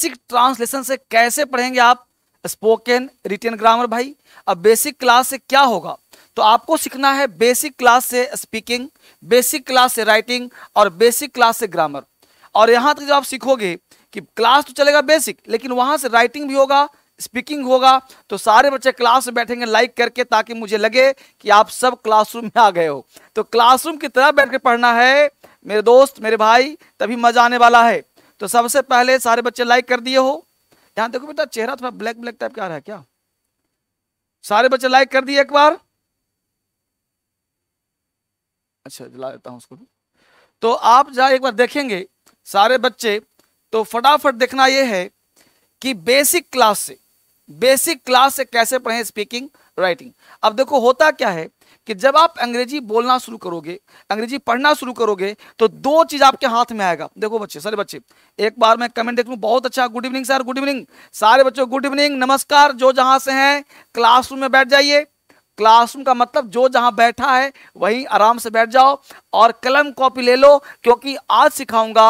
Basic translation से कैसे पढ़ेंगे आप स्पोकन रिटर्न ग्रामर भाई अब बेसिक क्लास से क्या होगा तो आपको सीखना है बेसिक क्लास से स्पीकिंग बेसिक क्लास से राइटिंग और बेसिक क्लास से ग्रामर और यहाँ तक जब आप सीखोगे कि क्लास तो चलेगा बेसिक लेकिन वहाँ से राइटिंग भी होगा स्पीकिंग होगा तो सारे बच्चे क्लास में बैठेंगे लाइक करके ताकि मुझे लगे कि आप सब क्लासरूम में आ गए हो तो क्लासरूम की तरह बैठ कर पढ़ना है मेरे दोस्त मेरे भाई तभी मजा आने वाला है तो सबसे पहले सारे बच्चे लाइक कर दिए हो यहां देखो बेटा चेहरा थोड़ा ब्लैक ब्लैक टाइप का आ रहा है क्या सारे बच्चे लाइक कर दिए एक बार अच्छा जला देता हूं उसको भी तो आप जहां एक बार देखेंगे सारे बच्चे तो फटाफट देखना यह है कि बेसिक क्लास से बेसिक क्लास से कैसे पढ़े स्पीकिंग राइटिंग अब देखो होता क्या है कि जब आप अंग्रेजी बोलना शुरू करोगे अंग्रेजी पढ़ना शुरू करोगे तो दो चीज़ आपके हाथ में आएगा देखो बच्चे सारे बच्चे एक बार मैं कमेंट देख लू बहुत अच्छा good evening sir good evening सारे बच्चों गुड इवनिंग नमस्कार जो जहां से हैं क्लासरूम में बैठ जाइए क्लासरूम का मतलब जो जहां बैठा है वहीं आराम से बैठ जाओ और कलम कॉपी ले लो क्योंकि आज सिखाऊंगा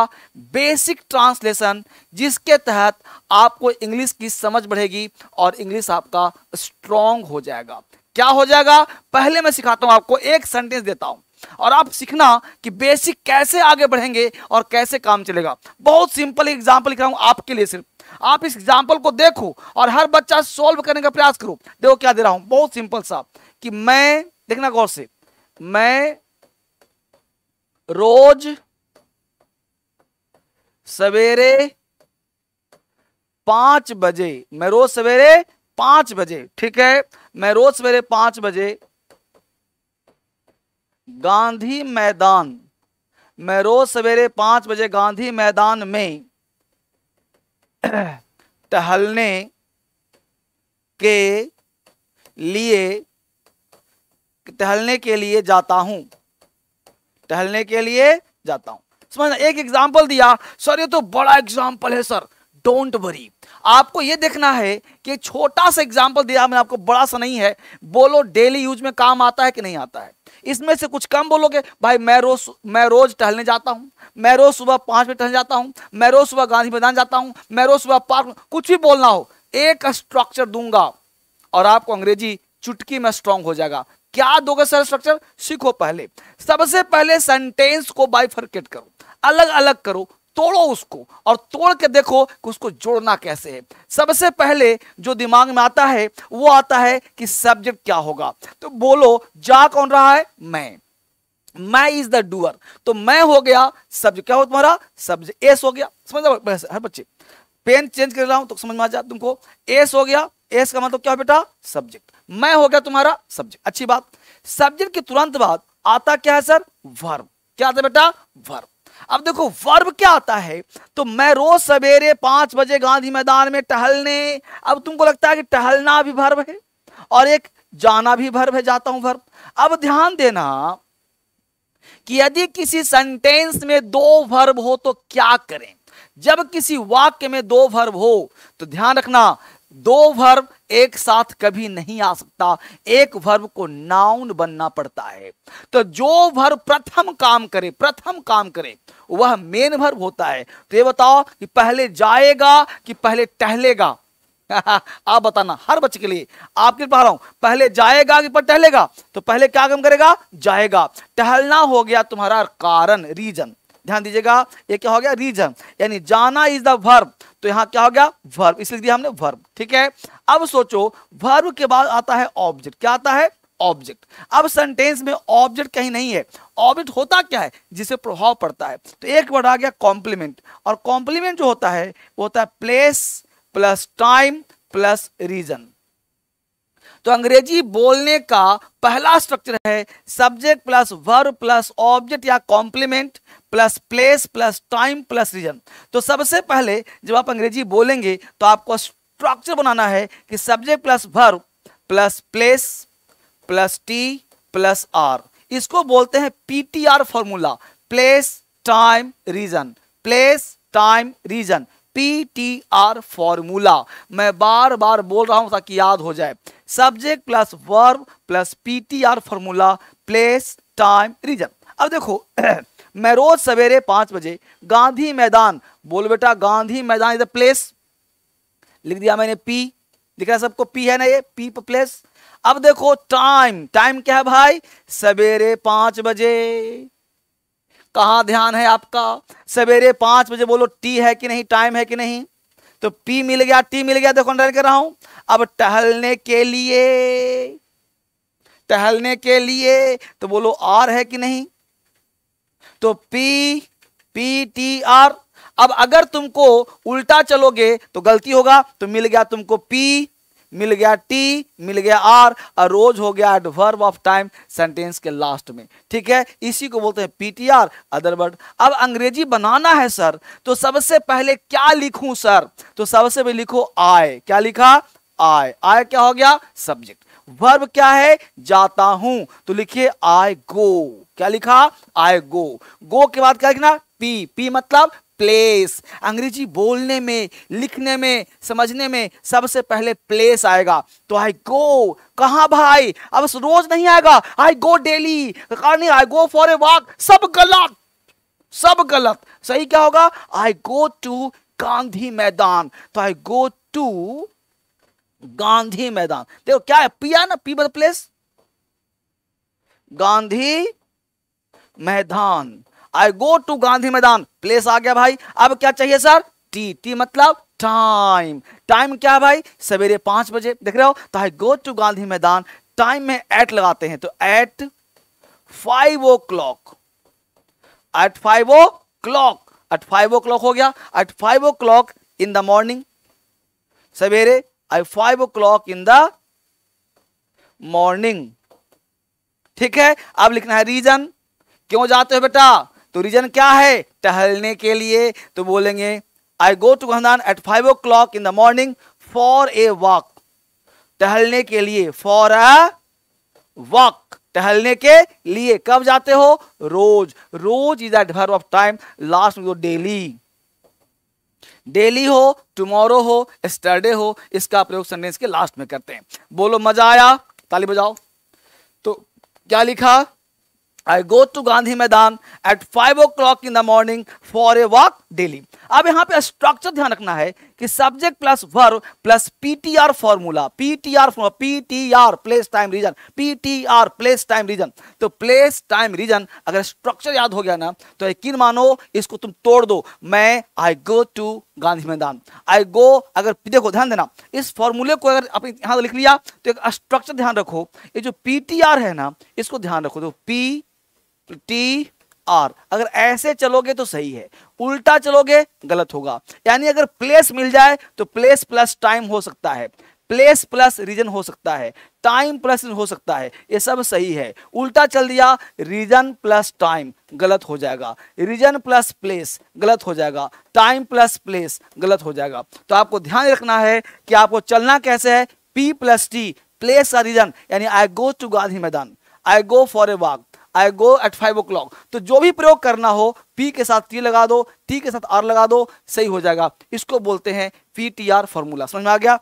बेसिक ट्रांसलेशन जिसके तहत आपको इंग्लिश की समझ बढ़ेगी और इंग्लिश आपका स्ट्रांग हो जाएगा क्या हो जाएगा पहले मैं सिखाता हूं आपको एक सेंटेंस देता हूं और आप सीखना कि बेसिक कैसे आगे बढ़ेंगे और कैसे काम चलेगा बहुत सिंपल एग्जाम्पल लिख रहा हूं आपके लिए सिर्फ आप इस एग्जाम्पल को देखो और हर बच्चा सॉल्व करने का प्रयास करो देखो क्या दे रहा हूं बहुत सिंपल सा कि मैं देखना गौर से मैं रोज सवेरे पांच बजे मैं रोज सवेरे पांच बजे ठीक है मैं रोज सवेरे पांच बजे गांधी मैदान मैं रोज सवेरे पांच बजे गांधी मैदान में टहलने के लिए टहलने के लिए जाता हूं टहलने के लिए जाता हूं समझना एक एग्जाम्पल दिया सर ये तो बड़ा एग्जाम्पल है सर डोंट वरी आपको ये देखना है कि छोटा सा एग्जाम्पल दिया मैंने आपको बड़ा सा नहीं है बोलो डेली यूज में काम आता है कि नहीं आता है इसमें से कुछ कम बोलोगे भाई मैं रोज मैं रोज टहलने जाता हूं मैं रोज सुबह पांच बजे टहलने जाता हूं मैं रोज सुबह गांधी मैदान जाता हूं मैं रोज सुबह पार्क कुछ भी बोलना हो एक स्ट्रक्चर दूंगा और आपको अंग्रेजी चुटकी में स्ट्रांग हो जाएगा क्या दोगे सर स्ट्रक्चर सीखो पहले सबसे पहले सेंटेंस को बाइफर्केट करो अलग अलग करो तोड़ो उसको और तोड़ के देखो कि उसको जोड़ना कैसे है सबसे पहले जो दिमाग में आता है वो आता है कि सब्जेक्ट क्या होगा तो बोलो जा कौन रहा है मैं मैं इज द डूअर तो मैं हो गया सब्जेक्ट क्या हो तुम्हारा सब्जेक्ट एस हो गया समझ हर बच्चे पेन चेंज कर रहा हूं तो समझ में आ जाए तुमको एस हो गया एस का मतलब क्या बेटा सब्जेक्ट मैं हो गया तुम्हारा सब्जेक्ट अच्छी बात सब्जेक्ट के तुरंत बाद आता क्या है सर वर्ब क्या आता है बेटा वर्ब अब देखो वर्ब क्या आता है तो मैं रोज सवेरे पांच बजे गांधी मैदान में टहलने अब तुमको लगता है कि टहलना भी वर्ब है और एक जाना भी वर्ब है जाता हूं वर्ब अब ध्यान देना कि यदि किसी सेंटेंस में दो वर्ब हो तो क्या करें जब किसी वाक्य में दो वर्ब हो तो ध्यान रखना दो वर्ब एक साथ कभी नहीं आ सकता एक वर्ब को नाउन बनना पड़ता है तो जो वर्ब प्रथम काम करे प्रथम काम करे वह मेन वर्ब होता है तो ये बताओ कि पहले जाएगा कि पहले टहलेगा आप बताना हर बच्चे के लिए आपके पढ़ रहा हूं पहले जाएगा कि पर टहलेगा तो पहले क्या काम करेगा जाएगा टहलना हो गया तुम्हारा कारण रीजन ध्यान दीजिएगा ये क्या हो गया रीजन यानी जाना इज द वर्ब तो यहां क्या हो गया वर्ब इसलिए दिया हमने वर्ब ठीक है अब सोचो वर्ब के बाद आता है ऑब्जेक्ट क्या आता है ऑब्जेक्ट अब सेंटेंस में ऑब्जेक्ट कहीं नहीं है ऑब्जेक्ट होता क्या है जिसे प्रभाव पड़ता है तो एक वर्ड आ गया कॉम्प्लीमेंट और कॉम्प्लीमेंट जो होता है वो होता है place plus time plus reason तो अंग्रेजी बोलने का पहला स्ट्रक्चर है subject plus verb plus object या complement plus place plus time plus reason तो सबसे पहले जब आप अंग्रेजी बोलेंगे तो आपको स्ट्रक्चर बनाना है कि subject plus verb plus place plus T plus R इसको बोलते हैं PTR formula place time reason place time reason PTR formula मैं बार बार बोल रहा हूं ताकि याद हो जाए subject plus verb plus PTR formula place time reason अब देखो मैं रोज सवेरे पांच बजे गांधी मैदान बोल बेटा गांधी मैदान इज अ प्लेस लिख दिया मैंने पी लिख रहा सबको पी है ना ये पी प्लेस अब देखो टाइम टाइम क्या है भाई सवेरे पांच बजे कहा ध्यान है आपका सवेरे पांच बजे बोलो टी है कि नहीं टाइम है कि नहीं तो पी मिल गया टी मिल गया देखो डर कर रहा हूं अब टहलने के लिए टहलने के लिए तो बोलो आर है कि नहीं तो पी पी टी आर अब अगर तुमको उल्टा चलोगे तो गलती होगा तो मिल गया तुमको पी मिल गया टी मिल गया आर और रोज हो गया एडवर्ब ऑफ टाइम सेंटेंस के लास्ट में ठीक है इसी को बोलते हैं पीटीआर आर अदरवर्ड अब अंग्रेजी बनाना है सर तो सबसे पहले क्या लिखूं सर तो सबसे पहले लिखो आय क्या लिखा आय आय क्या हो गया सब्जेक्ट वर्ब क्या है जाता हूं तो लिखिए आई गो क्या लिखा आई गो गो के बाद क्या लिखना पी पी मतलब प्लेस अंग्रेजी बोलने में लिखने में समझने में सबसे पहले प्लेस आएगा तो आई गो कहा भाई अब रोज नहीं आएगा I go daily I go for a walk सब गलत सब गलत सही क्या होगा आई गो टू गांधी मैदान तो आई गो टू गांधी मैदान देखो क्या है पिया ना पी बद place Gandhi Maidan I go to Gandhi मैदान प्लेस आ गया भाई अब क्या चाहिए सर टी टी मतलब टाइम टाइम क्या भाई सवेरे पांच बजे देख रहे हो तो आई गो टू गांधी मैदान टाइम में एट लगाते हैं तो at five o'clock at five o'clock at five o'clock हो गया at five o'clock in the morning सवेरे I five o'clock in the morning ठीक है अब लिखना है रीजन क्यों जाते हो बेटा तो रीजन क्या है टहलने के लिए तो बोलेंगे आई गो टू खानदान at five o'clock in the morning for a walk टहलने के लिए फॉर अ वॉक टहलने के लिए कब जाते हो रोज रोज is adverb of time last में डेली तो डेली हो टुमारो हो स्टरडे हो इसका प्रयोग सेंटेंस के लास्ट में करते हैं बोलो मजा आया ताली बजाओ तो क्या लिखा I go to Gandhi Maidan at 5 o'clock in the morning for a walk daily. अब यहां पे स्ट्रक्चर ध्यान रखना है कि subject plus verb plus PTR formula PTR formula PTR place time reason PTR place time reason तो place time reason अगर structure याद हो गया ना तो यकीन मानो इसको तुम तोड़ दो मैं आई go to Gandhi Maidan I गो अगर देखो ध्यान देना इस फॉर्मूले को अगर अपने यहां लिख लिया तो एक स्ट्रक्चर ध्यान रखो ये जो पीटीआर है ना इसको ध्यान रखो तो पी टी आर अगर ऐसे चलोगे तो सही है उल्टा चलोगे गलत होगा यानी अगर प्लेस मिल जाए तो प्लेस प्लस टाइम हो सकता है प्लेस प्लस रीजन हो सकता है टाइम प्लस हो सकता है ये सब सही है उल्टा चल दिया रीजन प्लस टाइम गलत हो जाएगा रीजन प्लस प्लेस गलत हो जाएगा टाइम प्लस प्लेस गलत हो जाएगा तो आपको ध्यान रखना है कि आपको चलना कैसे है P plus T place reason यानी I go to Gandhi Maidan I go for a walk I go at five o'clock तो जो भी प्रयोग करना हो पी के साथ टी लगा दो टी के साथ आर लगा दो सही हो जाएगा इसको बोलते हैं पी टी आर फॉर्मूला समझ में आ गया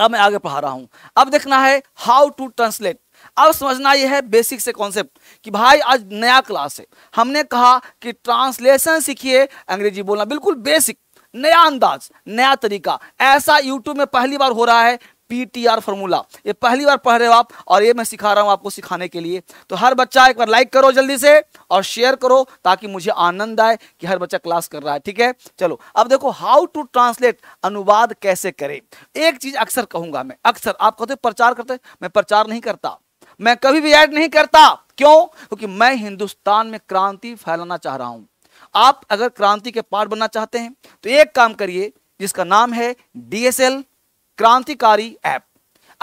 अब मैं आगे पढ़ा रहा हूं अब देखना है हाउ टू ट्रांसलेट अब समझना यह है बेसिक से कॉन्सेप्ट कि भाई आज नया क्लास है हमने कहा कि ट्रांसलेशन सीखिए अंग्रेजी बोलना बिल्कुल बेसिक नया अंदाज नया तरीका ऐसा YouTube में पहली बार हो रहा है पी टी आर फॉर्मूला ये पहली बार पढ़ रहे हो आप और ये मैं सिखा रहा हूँ आपको सिखाने के लिए तो हर बच्चा एक बार लाइक करो जल्दी से और शेयर करो ताकि मुझे आनंद आए कि हर बच्चा क्लास कर रहा है ठीक है चलो अब देखो हाउ टू ट्रांसलेट अनुवाद कैसे करें एक चीज अक्सर कहूंगा मैं अक्सर आप कहते प्रचार करते मैं प्रचार नहीं करता मैं कभी भी ऐड नहीं करता क्यों क्योंकि मैं हिंदुस्तान में क्रांति फैलाना चाह रहा हूं आप अगर क्रांति के पार्ट बनना चाहते हैं तो एक काम करिए जिसका नाम है डीएसएल क्रांतिकारी ऐप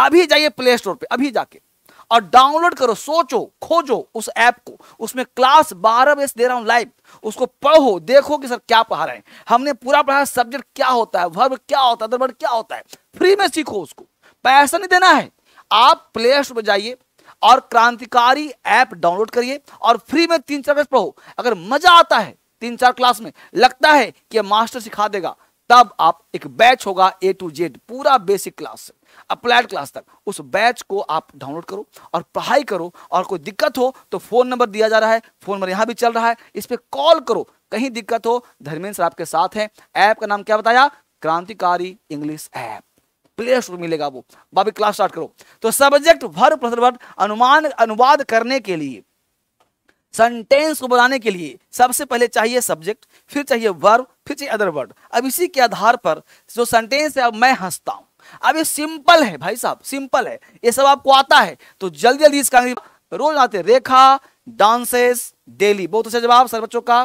अभी जाइए प्ले स्टोर पे अभी जाके और डाउनलोड करो सोचो खोजो उस ऐप को उसमें क्लास बारह बजे दे रहा हूं लाइव उसको पढ़ो देखो कि सर क्या पढ़ा रहे हैं हमने पूरा पढ़ा सब्जेक्ट क्या होता है वर्ब क्या होता है दरबड़ क्या होता है फ्री में सीखो उसको पैसा नहीं देना है आप प्ले स्टोर पर जाइए और क्रांतिकारी ऐप डाउनलोड करिए और फ्री में तीन चार क्लास पढ़ो अगर मजा आता है तीन चार क्लास में लगता है कि मास्टर सिखा देगा तब आप एक बैच होगा ए टू जेड पूरा बेसिक क्लास से अप्लाइड क्लास तक उस बैच को आप डाउनलोड करो और पढ़ाई करो और कोई दिक्कत हो तो फ़ोन नंबर दिया जा रहा है फ़ोन नंबर यहां भी चल रहा है इस पर कॉल करो कहीं दिक्कत हो धर्मेंद्र सर आपके साथ हैं ऐप का नाम क्या बताया क्रांतिकारी इंग्लिश ऐप प्ले स्टोर मिलेगा वो बाबी क्लास स्टार्ट करो तो सब्जेक्ट भर भर अनुमान अनुवाद करने के लिए सेंटेंस को बनाने के लिए सबसे पहले चाहिए सब्जेक्ट फिर चाहिए वर्ब फिर अदर वर्ड अब इसी के आधार पर जो सेंटेंस है अब मैं हंसता हूं अब ये सिंपल है भाई साहब सिंपल है ये सब आपको आता है तो जल्दी जल्दी इसका रोज आते रेखा डांसेस डेली बहुत अच्छा जवाब सर बच्चों का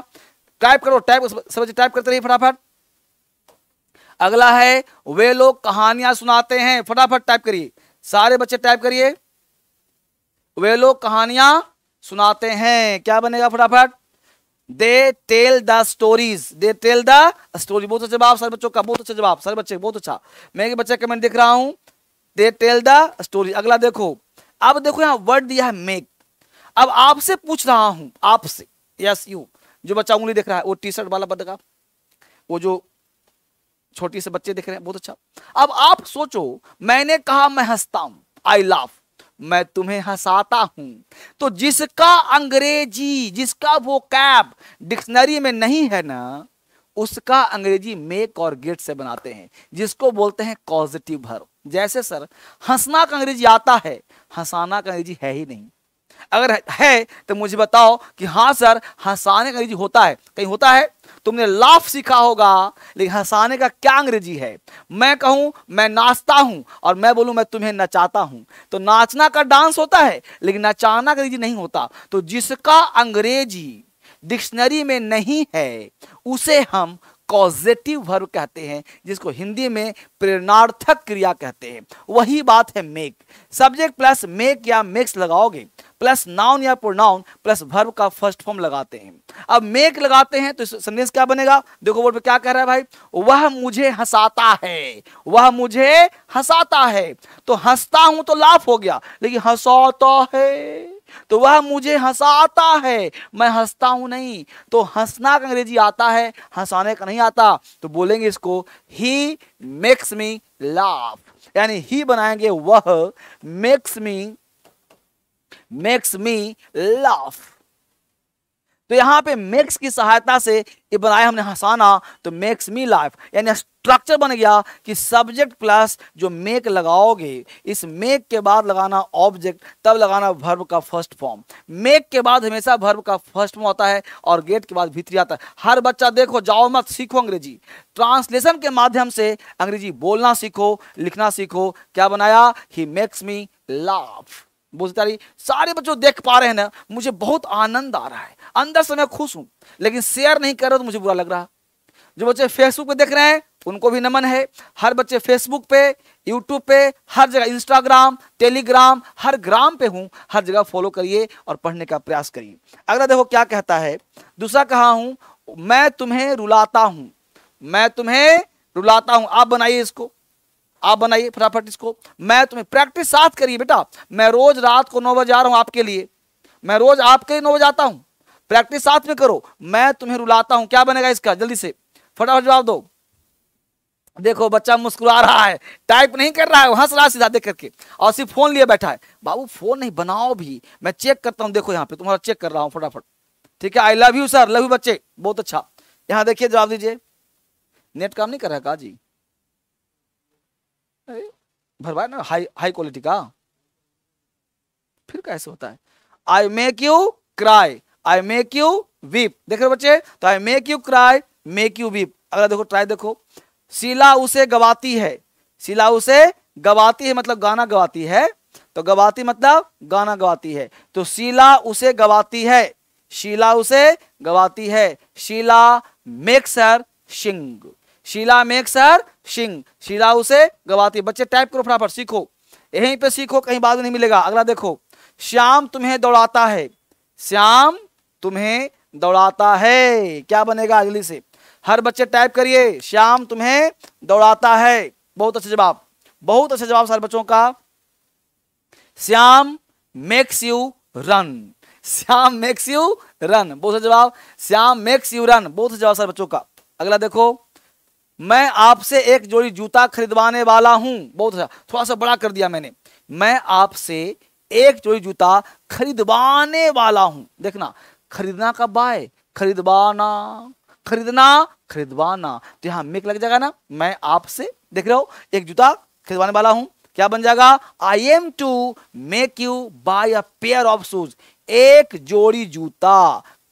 टाइप करो टाइप सब बच्चे टाइप करते रहिए फटाफट अगला है वे लोग कहानियां सुनाते हैं फटाफट टाइप करिए सारे बच्चे टाइप करिए वे लोग कहानियां सुनाते हैं क्या बनेगा फटाफट they tell the stories they tell the story बहुत अच्छा जवाब सारे बच्चों का बहुत अच्छा जवाब सारे बच्चे बहुत अच्छा मैं ये बच्चा कमेंट देख रहा हूं दे टेल द स्टोरी अगला देखो अब देखो यहां वर्ड दिया है मेक अब आपसे पूछ रहा हूं आपसे यस यू जो बच्चा उंगली देख रहा है वो टी शर्ट वाला बदगा वो जो छोटी से बच्चे देख रहे हैं बहुत अच्छा अब आप सोचो मैंने कहा मैं हंसता हूं आई लाफ मैं तुम्हें हंसाता हूं तो जिसका अंग्रेजी जिसका वो कैब डिक्शनरी में नहीं है ना उसका अंग्रेजी मेक और गेट से बनाते हैं जिसको बोलते हैं कॉजिटिव भर जैसे सर हंसना का अंग्रेजी आता है हंसाना का अंग्रेजी है ही नहीं अगर है तो मुझे बताओ कि हाँ सर हंसाने का अंग्रेजी होता है कहीं होता है तुमने लाफ सीखा होगा लेकिन हंसाने का क्या अंग्रेजी है मैं कहूं मैं नाचता हूं और मैं बोलूं मैं तुम्हें नचाता हूं तो नाचना का डांस होता है लेकिन नचाना का अंग्रेजी नहीं होता तो जिसका अंग्रेजी डिक्शनरी में नहीं है उसे हम कॉजेटिव वर्ब कहते हैं जिसको हिंदी में प्रेरणार्थक क्रिया कहते हैं वही बात है मेक सब्जेक्ट प्लस मेक या मेक्स लगाओगे प्लस नाउन या प्रोनाउन प्लस भर्व का फर्स्ट फॉर्म लगाते हैं अब मेक लगाते हैं तो संदेश क्या बनेगा देखो बोर्ड पे क्या कह रहा है भाई वह मुझे हंसाता है वह मुझे हंसाता है तो हंसता हूं तो लाफ हो गया लेकिन हंसाता है तो वह मुझे हंसाता है मैं हंसता हूं नहीं तो हंसना का अंग्रेजी आता है हंसाने का नहीं आता तो बोलेंगे इसको ही मेक्स मी लाफ यानी ही बनाएंगे वह makes me makes me laugh तो यहां पे मेक्स की सहायता से ये बनाया हमने हंसाना तो मेक्स मी लाइफ यानी स्ट्रक्चर बन गया कि सब्जेक्ट प्लस जो मेक लगाओगे इस मेक के बाद लगाना ऑब्जेक्ट तब लगाना वर्ब का फर्स्ट फॉर्म मेक के बाद हमेशा वर्ब का फर्स्ट फॉर्म होता है और गेट के बाद भीतरी आता है हर बच्चा देखो जाओ मत सीखो अंग्रेजी ट्रांसलेशन के माध्यम से अंग्रेजी बोलना सीखो लिखना सीखो क्या बनाया ही मेक्स मी लाफ बोलते तारी सारे बच्चों देख पा रहे हैं ना मुझे बहुत आनंद आ रहा है अंदर से मैं खुश हूँ लेकिन शेयर नहीं कर रहे तो मुझे बुरा लग रहा जो बच्चे फेसबुक पे देख रहे हैं उनको भी नमन है हर बच्चे फेसबुक पे यूट्यूब पे हर जगह इंस्टाग्राम टेलीग्राम हर ग्राम पे हूँ हर जगह फॉलो करिए और पढ़ने का प्रयास करिए अगला देखो क्या कहता है दूसरा कहा हूँ मैं तुम्हें रुलाता हूँ मैं तुम्हें रुलाता हूँ आप बनाइए इसको आप बनाइए फटाफट इसको मैं तुम्हें प्रैक्टिस साथ करिए बेटा मैं रोज रात को नौ बजे आ रहा हूँ आपके लिए मैं रोज आपके लिए नौ बजे आता हूँ प्रैक्टिस साथ में करो मैं तुम्हें रुलाता हूँ क्या बनेगा इसका जल्दी से फटाफट जवाब दो देखो बच्चा मुस्कुरा रहा है टाइप नहीं कर रहा है हंस रहा सीधा देख करके और सिर्फ फोन लिए बैठा है बाबू फोन नहीं बनाओ भी मैं चेक करता हूँ देखो यहाँ पे तुम्हारा चेक कर रहा हूँ फटाफट ठीक है I love you sir love you बच्चे बहुत अच्छा यहाँ देखिए जवाब दीजिए नेट काम नहीं कर रहा है का जी भरवाया ना हाई हाई क्वालिटी का फिर कैसे होता है I make you cry I make you weep देख रहे बच्चे तो I make you cry make you weep अगर देखो ट्राई देखो शिला उसे गवाती है शिला उसे गवाती है मतलब गाना गवाती है तो गवाती मतलब गाना गवाती है तो शीला उसे गवाती है शिला उसे गवाती है शिला मेक्सर सिंग शीला मेक्स हर शिंग शीला उसे गवाती बच्चे टाइप करो फटाफट सीखो यहीं पे सीखो कहीं बाद नहीं मिलेगा अगला देखो श्याम तुम्हें दौड़ाता है श्याम तुम्हें दौड़ाता है क्या बनेगा अगली से हर बच्चे टाइप करिए श्याम तुम्हें दौड़ाता है बहुत अच्छा जवाब बहुत अच्छा जवाब सारे बच्चों का Shyam makes you run Shyam makes you run बहुत अच्छा जवाब श्याम मेक्स यू रन बहुत अच्छा जवाब सारे बच्चों का अगला देखो मैं आपसे एक जोड़ी जूता खरीदवाने वाला हूं बहुत अच्छा थोड़ा सा बड़ा कर दिया मैंने मैं आपसे एक जोड़ी जूता खरीदवाने वाला हूं देखना खरीदना का बाय खरीदवाना खरीदना खरीदवाना तो यहां मेक लग जाएगा ना मैं आपसे देख रहे हो एक जूता खरीदवाने वाला हूं क्या बन जाएगा I am to make you buy a pair of shoes एक जोड़ी जूता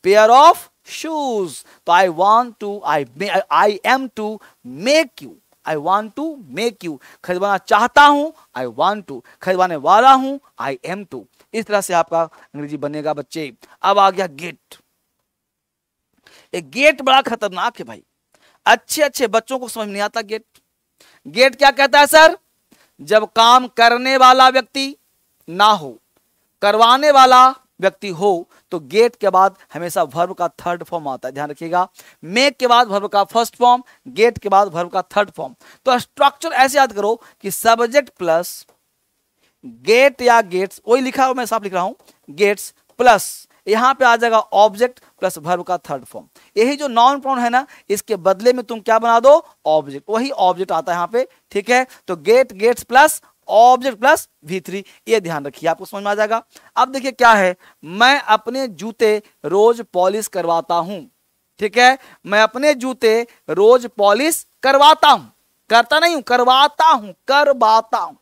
पेयर ऑफ shoes. तो I want to, I, I am to make you. I want to make you खरीदवाना चाहता हूँ I want to खरीदवाने वाला हूँ I am to इस तरह से आपका अंग्रेजी बनेगा बच्चे अब आ गया गेट ये गेट बड़ा खतरनाक है भाई अच्छे अच्छे बच्चों को समझ नहीं आता गेट गेट क्या कहता है सर जब काम करने वाला व्यक्ति ना हो करवाने वाला व्यक्ति हो तो गेट के बाद हमेशा वर्ब का थर्ड फॉर्म आता है ध्यान रखिएगा मेक के बाद वर्ब का फर्स्ट फॉर्म गेट के बाद वर्ब का थर्ड फॉर्म तो स्ट्रक्चर ऐसे याद करो कि सब्जेक्ट प्लस गेट या गेट्स वही लिखा हुआ मैं साफ लिख रहा हूं गेट्स प्लस यहां पे आ जाएगा ऑब्जेक्ट प्लस वर्ब का थर्ड फॉर्म यही जो नॉन प्रोन है ना इसके बदले में तुम क्या बना दो ऑब्जेक्ट वही ऑब्जेक्ट आता है यहां पे ठीक है तो get gets plus object plus V three ये ध्यान रखिए आपको समझ में आ जाएगा अब देखिए क्या है मैं अपने जूते रोज पॉलिश करवाता हूं ठीक है मैं अपने जूते रोज पॉलिश करवाता हूं करता नहीं हूं करवाता हूं करवाता हूं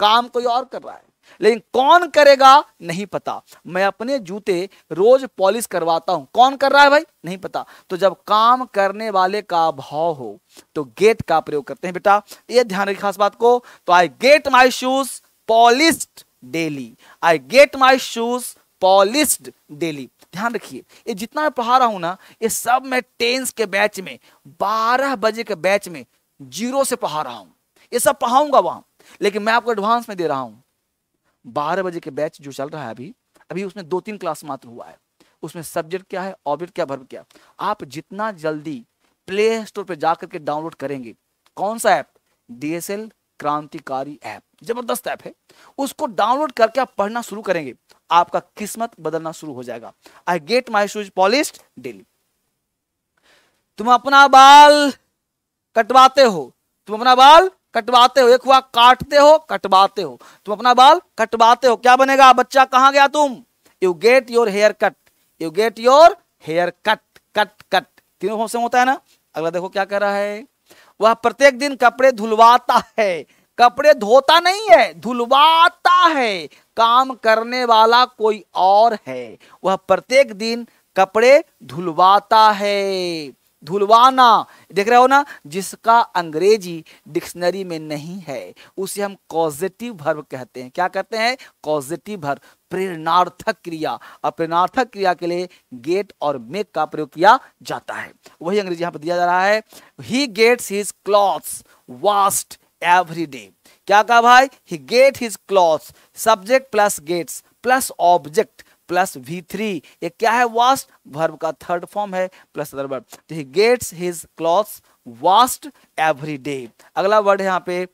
काम कोई और कर रहा है लेकिन कौन करेगा नहीं पता मैं अपने जूते रोज पॉलिश करवाता हूं कौन कर रहा है भाई नहीं पता तो जब काम करने वाले का भाव हो तो गेट का प्रयोग करते हैं बेटा ये ध्यान रखिए खास बात को तो I get my shoes polished daily I get my shoes polished daily ध्यान रखिए ये जितना मैं पढ़ा रहा हूं ना ये सब मैं टेंस के बैच में बारह बजे के बैच में जीरो से पढ़ा रहा हूं ये सब पढ़ाऊंगा वहां लेकिन मैं आपको एडवांस में दे रहा हूं बारह बजे के बैच जो चल रहा है अभी अभी उसमें दो तीन क्लास मात्र हुआ है उसमें सब्जेक्ट क्या है ऑब्जेक्ट क्या वर्ब क्या आप जितना जल्दी प्ले स्टोर पर जाकर के डाउनलोड करेंगे कौन सा ऐप डीएसएल क्रांतिकारी ऐप जबरदस्त ऐप है उसको डाउनलोड करके आप पढ़ना शुरू करेंगे आपका किस्मत बदलना शुरू हो जाएगा I get my shoes polish daily तुम अपना बाल कटवाते हो तुम अपना बाल कटवाते हो एक हुआ काटते हो कटवाते हो तुम अपना बाल कटवाते हो क्या बनेगा बच्चा कहाँ गया तुम you get your hair cut you get your hair cut cut cut तीनों फॉर्म से होता है ना अगला देखो क्या कह रहा है वह प्रत्येक दिन कपड़े धुलवाता है कपड़े धोता नहीं है धुलवाता है काम करने वाला कोई और है वह प्रत्येक दिन कपड़े धुलवाता है धुलवाना देख रहे हो ना जिसका अंग्रेजी डिक्शनरी में नहीं है उसे हम कॉजिटिव भर्व कहते हैं क्या कहते हैं कॉजिटिव भर्व प्रेरणार्थक क्रिया और प्रेरणार्थक क्रिया के लिए गेट और मेक का प्रयोग किया जाता है वही अंग्रेजी यहां पर दिया जा रहा है he gets his clothes washed every day क्या कहा भाई he get his clothes subject plus gets plus object plus V three ये क्या है वास्ट वर्ब का थर्ड फॉर्म है प्लस अदर वर्ब तो he gets his cloth washed every day अगला वर्ड है यहाँ पे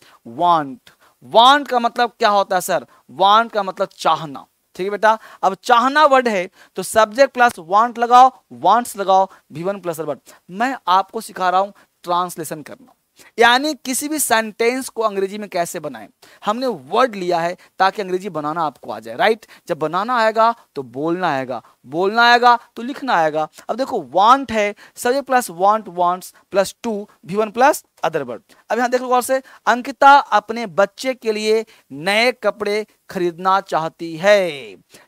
वांट वांट का मतलब क्या होता है सर वांट का मतलब चाहना ठीक है बेटा अब चाहना वर्ड है तो सब्जेक्ट प्लस वांट लगाओ वांट्स लगाओ भी वन प्लस वर्ड मैं आपको सिखा रहा हूं ट्रांसलेशन करना यानी किसी भी सेंटेंस को अंग्रेजी में कैसे बनाएं हमने वर्ड लिया है ताकि अंग्रेजी बनाना आपको आ जाए राइट जब बनाना आएगा तो बोलना आएगा बोलना आएगा तो लिखना आएगा अब देखो वांट है subject plus want wants plus to V one plus other word अब यहाँ देख लो गौर से अंकिता अपने बच्चे के लिए नए कपड़े खरीदना चाहती है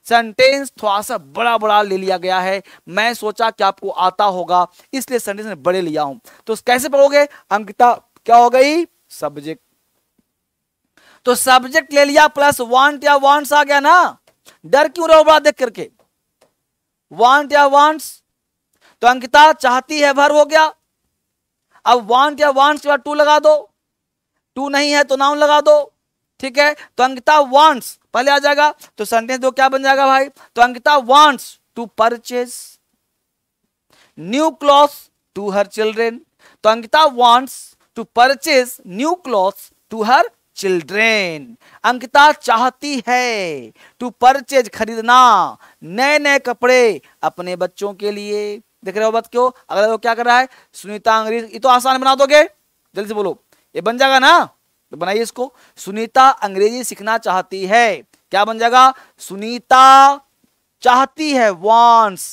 सेंटेंस थोड़ा सा बड़ा बड़ा ले लिया गया है मैं सोचा कि आपको आता होगा इसलिए सेंटेंस में बड़े लिया हूं तो कैसे पढ़ोगे अंकिता क्या हो गई सब्जेक्ट तो सब्जेक्ट ले लिया प्लस वांट या वांट्स आ गया ना डर क्यों रहो बड़ा देख करके वांट या वांट्स तो अंकिता चाहती है भर हो गया अब वान क्या वान के बाद टू लगा दो टू नहीं है तो नाउन लगा दो ठीक है तो अंकिता वांट्स पहले आ जाएगा तो सेंटेंस दो क्या बन जाएगा भाई तो Ankita wants to purchase new cloth to her children तो Ankita wants to purchase new cloth to her children Ankita चाहती है टू परचेज खरीदना नए नए कपड़े अपने बच्चों के लिए देख रहे हो बात क्यों अगला लोग क्या कर रहा है सुनीता अंग्रेज ये तो आसान बना दोगे जल्दी से बोलो ये बन जाएगा ना तो बनाइए इसको सुनीता अंग्रेजी सीखना चाहती है क्या बन जाएगा सुनीता चाहती है वांट्स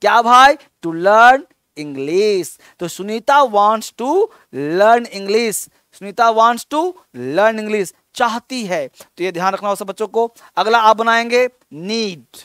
क्या भाई टू लर्न इंग्लिश तो Sunita wants to learn English Sunita wants to learn English चाहती है तो ये ध्यान रखना हो सब बच्चों को अगला आप बनाएंगे नीड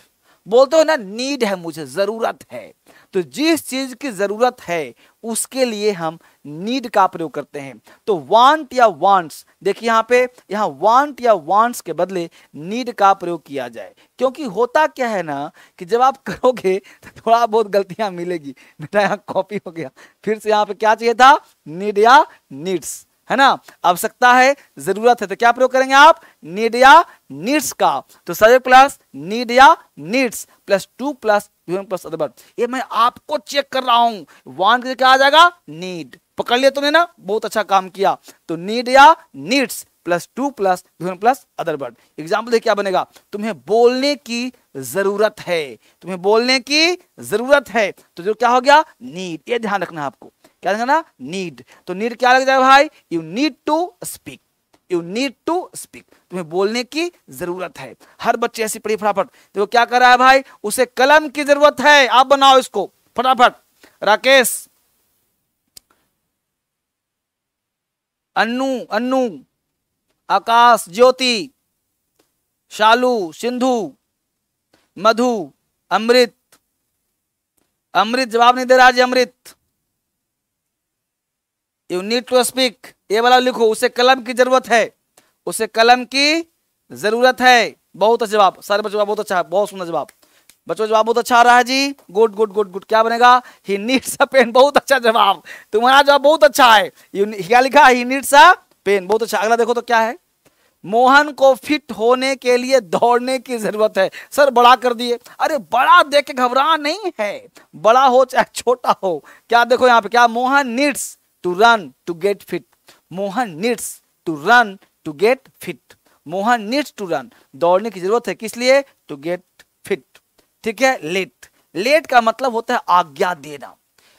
बोलते हो ना नीड है मुझे जरूरत है तो जिस चीज की जरूरत है उसके लिए हम नीड का प्रयोग करते हैं तो वांट या वांट्स देखिए यहाँ पे यहां वांट या वांट्स के बदले नीड का प्रयोग किया जाए क्योंकि होता क्या है ना कि जब आप करोगे तो थोड़ा बहुत गलतियां मिलेगी बेटा यहाँ कॉपी हो गया फिर से यहाँ पे क्या चाहिए था नीड या नीड्स है ना आवश्यकता है जरूरत है तो क्या प्रयोग करेंगे आप नीड या नीड्स का तो सर प्लस नीड या needs plus to plus human plus other ये मैं आपको चेक कर रहा हूं वांट क्या आ जाएगा नीड पकड़ लिया तुमने ना बहुत अच्छा काम किया तो नीड या needs plus to plus human plus other word example देखिए क्या बनेगा तुम्हें बोलने की जरूरत है तुम्हें बोलने की जरूरत है तो जो क्या हो गया नीड ये ध्यान रखना आपको क्या रखना नीड तो नीड क्या लग जाएगा भाई you need to speak you need to speak तुम्हें बोलने की जरूरत है हर बच्चे ऐसी पढ़ी फटाफट देखो क्या कर रहा है भाई उसे कलम की जरूरत है आप बनाओ इसको फटाफट राकेश अन्नू अन्नू आकाश ज्योति शालू सिंधु मधु अमृत अमृत जवाब नहीं दे रहा जी Amrit you need to speak ये वाला लिखो उसे कलम की जरूरत है उसे कलम की जरूरत है बहुत अच्छा जवाब सारे बच्चों बहुत अच्छा है बहुत सुंदर जवाब बच्चों जवाब बहुत अच्छा आ रहा है जी गुड गुड गुड गुड क्या बनेगा ही नीड्स अ पेन बहुत अच्छा जवाब तुम्हारा जवाब बहुत अच्छा है क्या लिखा ही नीड्स अ पेन बहुत अच्छा अगला देखो तो क्या है मोहन को फिट होने के लिए दौड़ने की जरूरत है सर बड़ा कर दिए अरे बड़ा देख के घबरा नहीं है बड़ा हो चाहे छोटा हो क्या देखो यहाँ पे क्या Mohan needs to run to get fit Mohan needs to run to get fit Mohan needs to run दौड़ने की जरूरत है किस लिए टू गेट फिट ठीक है लेट लेट का मतलब होता है आज्ञा देना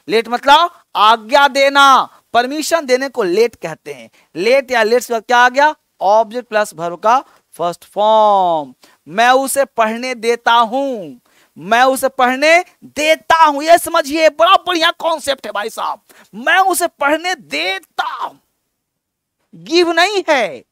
लेट मतलब आज्ञा देना परमिशन देने को लेट कहते हैं लेट या लेट क्या आ गया ऑब्जेक्ट प्लस भरो का फर्स्ट फॉर्म मैं उसे पढ़ने देता हूं मैं उसे पढ़ने देता हूं यह समझिए बड़ा बढ़िया कॉन्सेप्ट है भाई साहब मैं उसे पढ़ने देता हूं गिव नहीं है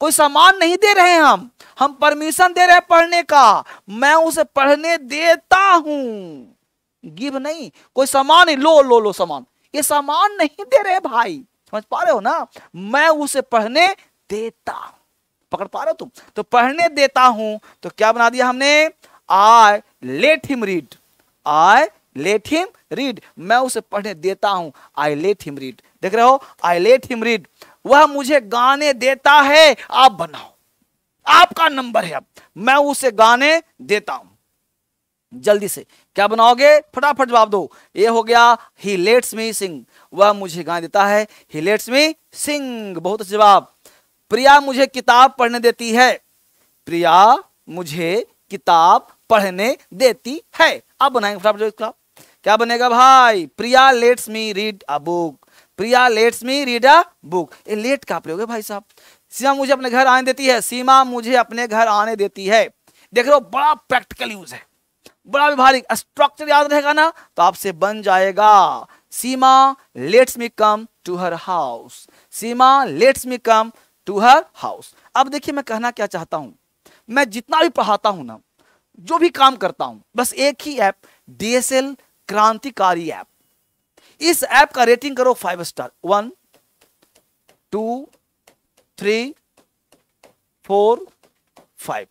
कोई सामान नहीं दे रहे हम हम परमिशन दे रहे पढ़ने का मैं उसे पढ़ने देता हूं गिव नहीं कोई सामान नहीं लो लो लो सामान ये सामान नहीं दे रहे भाई समझ पा रहे हो ना मैं उसे पढ़ने देता हूं पकड़ पा रहे हो तुम तो पढ़ने देता हूं तो क्या बना दिया हमने I let him read I let him read मैं उसे पढ़ने देता हूं आई लेट हिम रीड देख रहे हो आई लेट हिम रीड वह मुझे गाने देता है आप बनाओ आपका नंबर है अब मैं उसे गाने देता हूं जल्दी से क्या बनाओगे फटाफट जवाब दो ये हो गया ही लेट्स मी सिंग वह मुझे गाने देता है ही लेट्स मी सिंग बहुत अच्छा जवाब प्रिया मुझे किताब पढ़ने देती है प्रिया मुझे किताब पढ़ने देती है अब बनाएंगे फटाफट क्या बनेगा भाई Priya lets me read a book Priya lets me read a book ये लेट का प्रयोग है भाई साहब सीमा मुझे अपने घर आने देती है सीमा मुझे अपने घर आने देती है देख रहे हो बड़ा प्रैक्टिकल यूज है बड़ा व्यवहारिक स्ट्रक्चर याद रहेगा ना तो आपसे बन जाएगा Seema lets me come to her house Seema lets me come to her house अब देखिए मैं कहना क्या चाहता हूं मैं जितना भी पढ़ाता हूं ना जो भी काम करता हूं बस एक ही ऐप डीएसएल क्रांतिकारी ऐप इस ऐप का रेटिंग करो five star one two three four five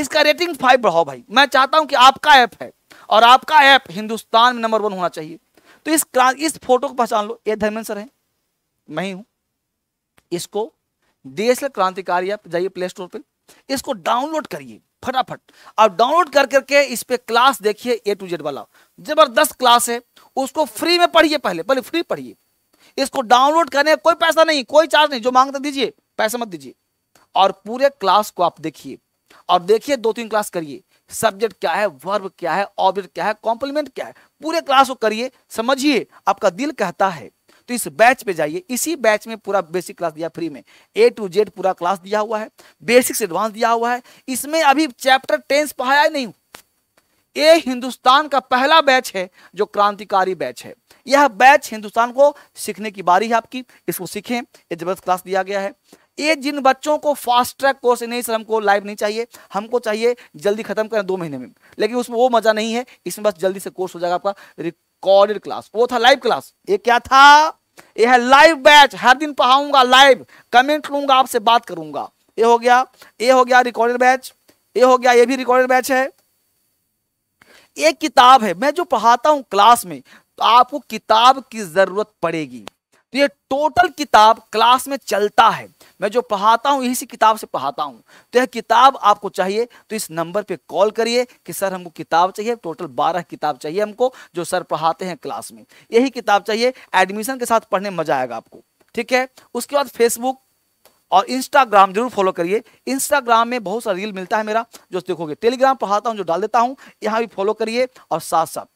इसका रेटिंग फाइव बढ़ाओ भाई मैं चाहता हूं कि आपका ऐप है और आपका ऐप हिंदुस्तान में नंबर वन होना चाहिए तो इस इस फोटो को पहचान लो ये धर्मेंद्र है मैं ही हूं इसको डीएसएल क्रांतिकारी ऐप जाइए प्ले स्टोर पर इसको डाउनलोड करिए फटाफट अब डाउनलोड कर करके इस पर क्लास देखिए ए टू जेड वाला जबरदस्त क्लास है उसको फ्री में पढ़िए पहले पहले फ्री पढ़िए इसको डाउनलोड करने का कोई पैसा नहीं कोई चार्ज नहीं जो मांगते दीजिए पैसे मत दीजिए और पूरे क्लास को आप देखिए और देखिए दो तीन क्लास करिए सब्जेक्ट क्या है वर्ब क्या है ऑब्जेक्ट क्या है कॉम्प्लीमेंट क्या है पूरे क्लास को करिए समझिए आपका दिल कहता है तो इस बैच पे जाइए इसी बैच में पूरा बेसिक क्लास दिया फ्री में ए टू जेड पूरा क्लास दिया हुआ है बेसिक्स एडवांस दिया हुआ है इसमें अभी चैप्टर टेंस पढ़ाया नहीं ये हिंदुस्तान का पहला बैच है जो क्रांतिकारी बैच है यह बैच हिंदुस्तान को सीखने की बारी है आपकी इसको सीखें ये जबरदस्त क्लास दिया गया है ये जिन बच्चों को फास्ट ट्रैक कोर्स नहीं सर हमको लाइव नहीं चाहिए हमको चाहिए जल्दी खत्म करें दो महीने में लेकिन उसमें वो मजा नहीं है इसमें बस जल्दी से कोर्स हो जाएगा आपका रिकॉर्डेड क्लास वो था लाइव क्लास ये क्या था यह लाइव बैच हर दिन पढ़ाऊंगा लाइव कमेंट लूंगा आपसे बात करूंगा ये हो गया ये हो गया रिकॉर्डेड बैच ये हो गया ये भी रिकॉर्डेड बैच है एक किताब है मैं जो पढ़ाता हूं क्लास में तो आपको किताब की ज़रूरत पड़ेगी तो ये टोटल किताब क्लास में चलता है मैं जो पढ़ाता हूँ इसी किताब से पढ़ाता हूँ तो यह किताब आपको चाहिए तो इस नंबर पे कॉल करिए कि सर हमको किताब चाहिए टोटल बारह किताब चाहिए हमको जो सर पढ़ाते हैं क्लास में यही किताब चाहिए एडमिशन के साथ पढ़ने मजा आएगा आपको ठीक है उसके बाद फेसबुक और इंस्टाग्राम जरूर फॉलो करिए इंस्टाग्राम में बहुत सारा रील मिलता है मेरा जो देखोगे टेलीग्राम पढ़ाता हूँ जो डाल देता हूँ यहाँ भी फॉलो करिए और साथ साथ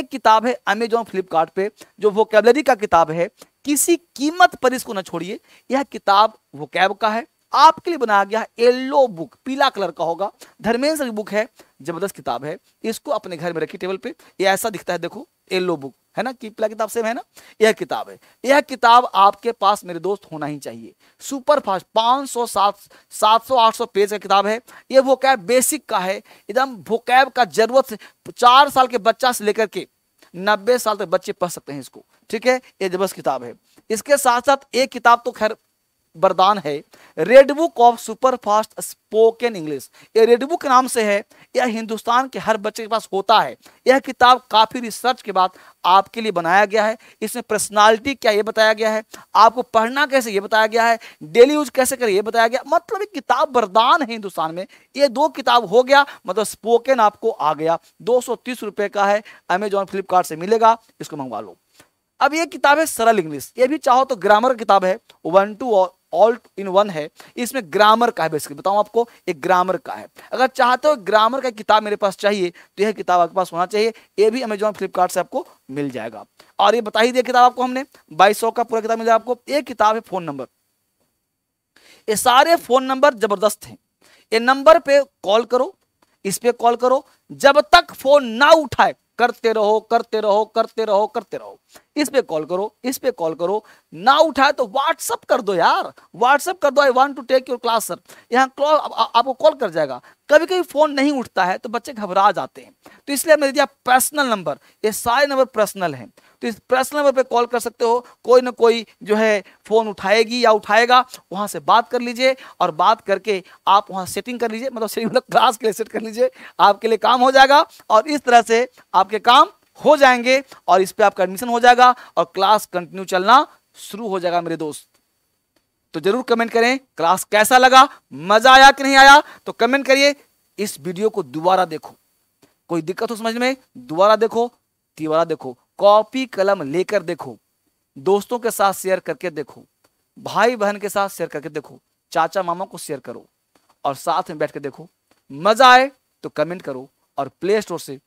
एक किताब है अमेजोन फ्लिपकार्ट पे जो कैबलरी का किताब है किसी कीमत पर इसको ना छोड़िए यह किताब वो कैब का है आपके लिए बनाया गया येलो बुक पीला कलर का होगा धर्मेंद्र की बुक है जबरदस्त किताब है इसको अपने घर में रखिए टेबल पे ये ऐसा दिखता है देखो येलो बुक है ना कीपला किताब सेम है ना यह किताब है यह किताब आपके पास मेरे दोस्त होना ही चाहिए सुपर फास्ट पाँच सौ सात सात सौ आठ सौ पेज का किताब है यह वो कैब बेसिक का है एकदम वो कैब का जरूरत से चार साल के बच्चा से लेकर के नब्बे साल तक बच्चे पढ़ सकते हैं इसको ठीक है ये जबरदस्त किताब है इसके साथ साथ एक किताब तो खैर वरदान है red book of super fast spoken English ये रेड बुक नाम से है यह हिंदुस्तान के हर बच्चे के पास होता है यह किताब काफ़ी रिसर्च के बाद आपके लिए बनाया गया है इसमें पर्सनालिटी क्या यह बताया गया है आपको पढ़ना कैसे यह बताया गया है डेली यूज कैसे करें यह बताया गया मतलब किताब वरदान है हिंदुस्तान में ये दो किताब हो गया मतलब स्पोकन आपको आ गया दो रुपए का है अमेजॉन फ्लिपकार्ट से मिलेगा इसको मंगवा लो अब ये किताब है सरल इंग्लिश ये भी चाहो तो ग्रामर किताब है वन टू और ऑल इन वन है इसमें ग्रामर का है बेसिकली बताऊँ आपको एक ग्रामर का है अगर चाहते हो ग्रामर का किताब मेरे पास चाहिए तो यह किताब आपके पास होना चाहिए ये भी अमेजोन फ्लिपकार्ट से आपको मिल जाएगा और ये बता ही दिया किताब आपको हमने बाईस का पूरा किताब मिल जाएगा आपको एक किताब है फोन नंबर ये सारे फोन नंबर जबरदस्त हैं ये नंबर पे कॉल करो इस पे कॉल करो जब तक फोन ना उठाए करते रहो करते रहो करते रहो करते रहो इस पे कॉल करो इस पे कॉल करो ना उठाए तो व्हाट्सअप कर दो यार व्हाट्सअप कर दो I want to take your class sir यहाँ कॉल आपको कॉल कर जाएगा कभी कभी फ़ोन नहीं उठता है तो बच्चे घबरा जाते हैं तो इसलिए हमने दिया पर्सनल नंबर ये सारे नंबर पर्सनल हैं तो इस पर्सनल नंबर पे कॉल कर सकते हो कोई ना कोई जो है फ़ोन उठाएगी या उठाएगा वहां से बात कर लीजिए और बात करके आप वहाँ सेटिंग कर लीजिए मतलब सेटिंग मतलब क्लास के लिए सेट कर लीजिए आपके लिए काम हो जाएगा और इस तरह से आपके काम हो जाएंगे और इस पर आपका एडमिशन हो जाएगा और क्लास कंटिन्यू चलना शुरू हो जाएगा मेरे दोस्त तो जरूर कमेंट करें क्लास कैसा लगा मजा आया कि नहीं आया तो कमेंट करिए इस वीडियो को दोबारा देखो कोई दिक्कत हो समझ में दोबारा देखो तिबारा देखो कॉपी कलम लेकर देखो दोस्तों के साथ शेयर करके देखो भाई बहन के साथ शेयर करके देखो चाचा मामा को शेयर करो और साथ में बैठ कर देखो मजा आए तो कमेंट करो और प्ले स्टोर से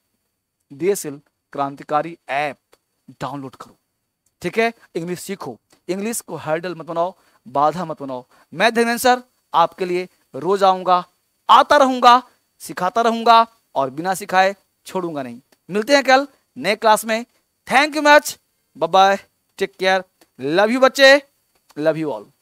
डी क्रांतिकारी ऐप डाउनलोड करो ठीक है इंग्लिश सीखो इंग्लिश को हर्डल मत बनाओ बाधा मत बनाओ मैं धर्मेंद्र आपके लिए रोज आऊंगा आता रहूंगा सिखाता रहूंगा और बिना सिखाए छोड़ूंगा नहीं मिलते हैं कल नए क्लास में thank you much bye take care love you बच्चे लव यू ऑल